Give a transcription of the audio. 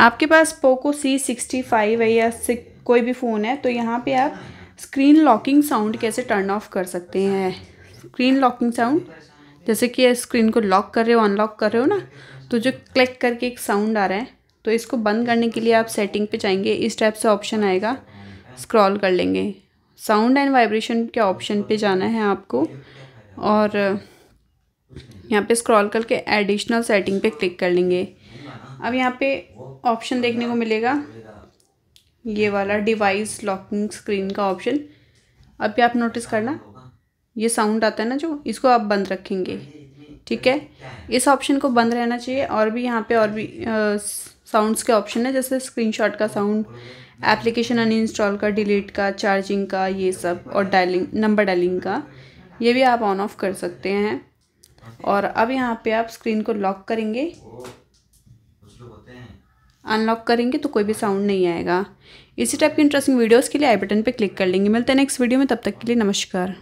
आपके पास Poco C sixty five है या कोई भी फ़ोन है तो यहाँ पे आप स्क्रीन लॉकिंग साउंड कैसे टर्न ऑफ कर सकते हैं स्क्रीन लॉकिंग साउंड जैसे कि स्क्रीन को लॉक कर रहे हो अनलॉक कर रहे हो ना तो जो क्लिक करके एक साउंड आ रहा है तो इसको बंद करने के लिए आप सेटिंग पे जाएंगे इस टाइप से ऑप्शन आएगा स्क्रॉल कर लेंगे साउंड एंड वाइब्रेशन के ऑप्शन पे जाना है आपको और यहाँ पे स्क्रॉल करके एडिशनल सेटिंग पे क्लिक कर लेंगे अब यहाँ पे ऑप्शन देखने को मिलेगा ये वाला डिवाइस लॉकिंग स्क्रीन का ऑप्शन अब आप नोटिस करना ये साउंड आता है ना जो इसको आप बंद रखेंगे ठीक है इस ऑप्शन को बंद रहना चाहिए और भी यहाँ पे और भी साउंड्स के ऑप्शन है जैसे स्क्रीनशॉट का साउंड एप्लीकेशन अनइंस्टॉल का डिलीट का चार्जिंग का ये सब और डायलिंग नंबर डायलिंग का ये भी आप ऑन ऑफ कर सकते हैं और अब यहाँ पे आप स्क्रीन को लॉक करेंगे अनलॉक करेंगे तो कोई भी साउंड नहीं आएगा इसी टाइप की इंटरेस्टिंग वीडियोस के लिए आई बटन पर क्लिक कर लेंगे मिलते हैं नेक्स्ट वीडियो में तब तक के लिए नमस्कार